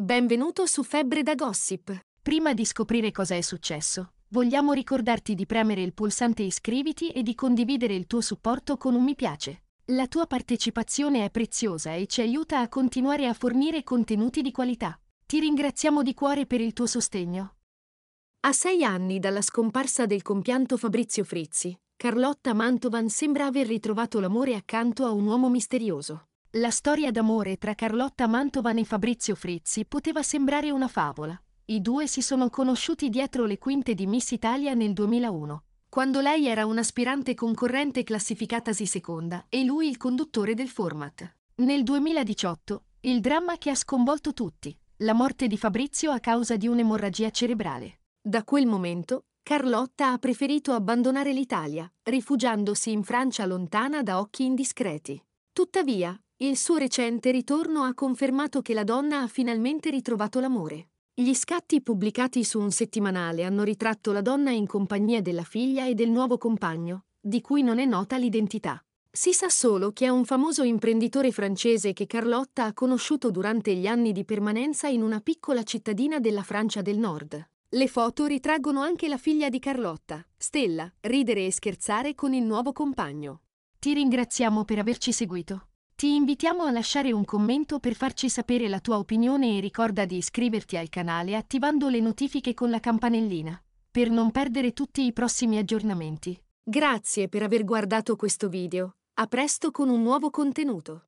Benvenuto su Febbre da Gossip. Prima di scoprire cosa è successo, vogliamo ricordarti di premere il pulsante iscriviti e di condividere il tuo supporto con un mi piace. La tua partecipazione è preziosa e ci aiuta a continuare a fornire contenuti di qualità. Ti ringraziamo di cuore per il tuo sostegno. A sei anni dalla scomparsa del compianto Fabrizio Frizzi, Carlotta Mantovan sembra aver ritrovato l'amore accanto a un uomo misterioso. La storia d'amore tra Carlotta Mantovan e Fabrizio Frizzi poteva sembrare una favola. I due si sono conosciuti dietro le quinte di Miss Italia nel 2001, quando lei era un'aspirante concorrente classificatasi seconda e lui il conduttore del format. Nel 2018, il dramma che ha sconvolto tutti, la morte di Fabrizio a causa di un'emorragia cerebrale. Da quel momento, Carlotta ha preferito abbandonare l'Italia, rifugiandosi in Francia lontana da occhi indiscreti. Tuttavia, il suo recente ritorno ha confermato che la donna ha finalmente ritrovato l'amore. Gli scatti pubblicati su un settimanale hanno ritratto la donna in compagnia della figlia e del nuovo compagno, di cui non è nota l'identità. Si sa solo che è un famoso imprenditore francese che Carlotta ha conosciuto durante gli anni di permanenza in una piccola cittadina della Francia del Nord. Le foto ritraggono anche la figlia di Carlotta, Stella, ridere e scherzare con il nuovo compagno. Ti ringraziamo per averci seguito. Ti invitiamo a lasciare un commento per farci sapere la tua opinione e ricorda di iscriverti al canale attivando le notifiche con la campanellina, per non perdere tutti i prossimi aggiornamenti. Grazie per aver guardato questo video. A presto con un nuovo contenuto.